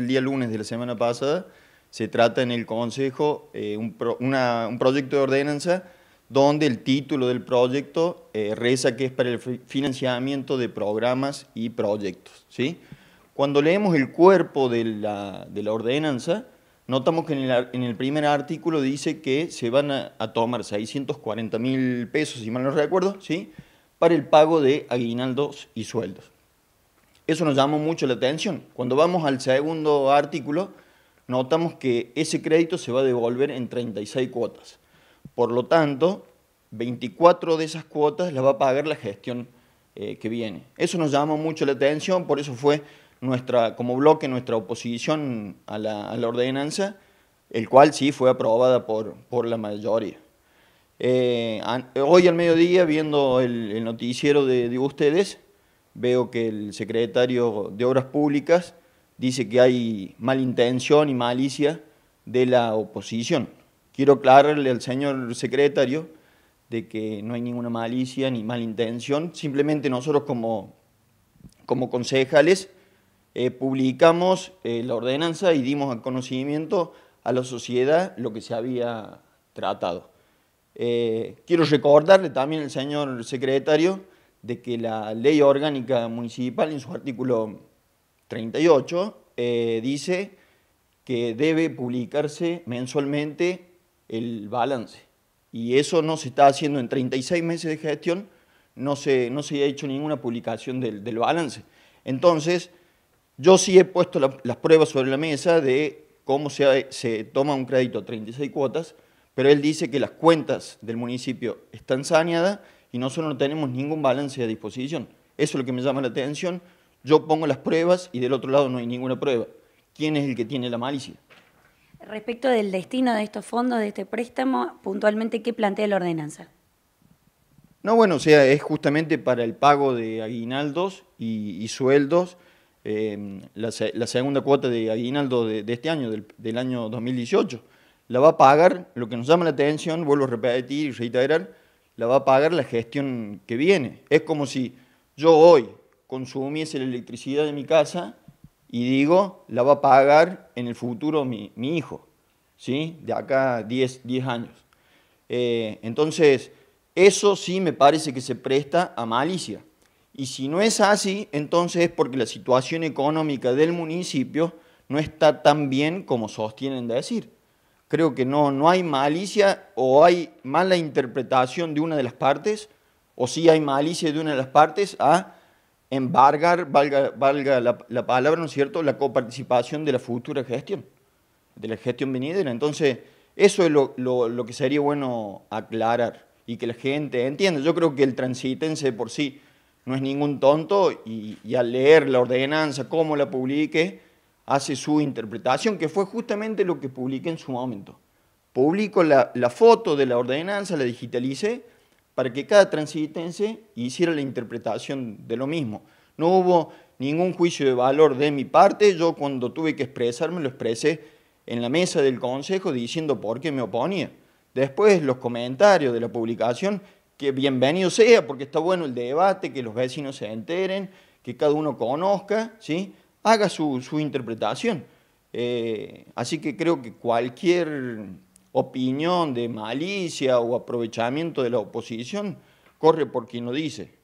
el día lunes de la semana pasada, se trata en el Consejo eh, un, proyecto de ordenanza donde el título del proyecto eh, reza que es para el financiamiento de programas y proyectos. ¿sí? Cuando leemos el cuerpo de la, ordenanza, notamos que en el, primer artículo dice que se van a, tomar 640 mil pesos, si mal no recuerdo, ¿sí? para el pago de aguinaldos y sueldos. Eso nos llamó mucho la atención. Cuando vamos al segundo artículo, notamos que ese crédito se va a devolver en 36 cuotas. Por lo tanto, 24 de esas cuotas las va a pagar la gestión eh, que viene. Eso nos llamó mucho la atención, por eso fue nuestra, como bloque nuestra oposición a la, ordenanza, el cual sí fue aprobada por, por la mayoría. Eh, hoy al mediodía, viendo el, noticiero de ustedes, veo que el secretario de Obras Públicas dice que hay malintención y malicia de la oposición. Quiero aclararle al señor secretario de que no hay ninguna malicia ni intención. simplemente nosotros como, como concejales eh, publicamos eh, la ordenanza y dimos a conocimiento a la sociedad lo que se había tratado. Eh, quiero recordarle también al señor secretario de que la ley orgánica municipal en su artículo 38 eh, dice que debe publicarse mensualmente el balance. Y eso no se está haciendo en 36 meses de gestión, no se, ha hecho ninguna publicación del, balance. Entonces, yo sí he puesto las pruebas sobre la mesa de cómo se, se toma un crédito 36 cuotas, pero él dice que las cuentas del municipio están saneadas y nosotros no tenemos ningún balance a disposición. Eso es lo que me llama la atención. Yo pongo las pruebas y del otro lado no hay ninguna prueba. ¿Quién es el que tiene la malicia? Respecto del destino de estos fondos, de este préstamo, puntualmente, ¿qué plantea la ordenanza? No, bueno, o sea, es justamente para el pago de aguinaldos y, sueldos. Eh, la, segunda cuota de aguinaldo de, este año, del, del, año 2018, la va a pagar, lo que nos llama la atención, vuelvo a repetir y reiterar, la va a pagar la gestión que viene. Es como si yo hoy consumiese la electricidad de mi casa y digo, la va a pagar en el futuro mi, hijo, ¿sí? de acá 10, 10 años. Eh, entonces, eso sí me parece que se presta a malicia. Y si no es así, entonces es porque la situación económica del municipio no está tan bien como sostienen de decir creo que no, no hay malicia o hay mala interpretación de una de las partes, o sí hay malicia de una de las partes a embargar, valga, valga la, palabra, ¿no es cierto?, la coparticipación de la futura gestión, de la gestión venidera. Entonces, eso es lo, que sería bueno aclarar y que la gente entienda. Yo creo que el transitense por sí no es ningún tonto y, y al leer la ordenanza, cómo la publique, hace su interpretación, que fue justamente lo que publiqué en su momento. Publico la, foto de la ordenanza, la digitalicé, para que cada transitense hiciera la interpretación de lo mismo. No hubo ningún juicio de valor de mi parte, yo cuando tuve que expresarme lo expresé en la mesa del Consejo diciendo por qué me oponía. Después los comentarios de la publicación, que bienvenido sea, porque está bueno el debate, que los vecinos se enteren, que cada uno conozca, ¿sí? haga su, su interpretación. Eh, así que creo que cualquier opinión de malicia o aprovechamiento de la oposición corre por quien lo dice.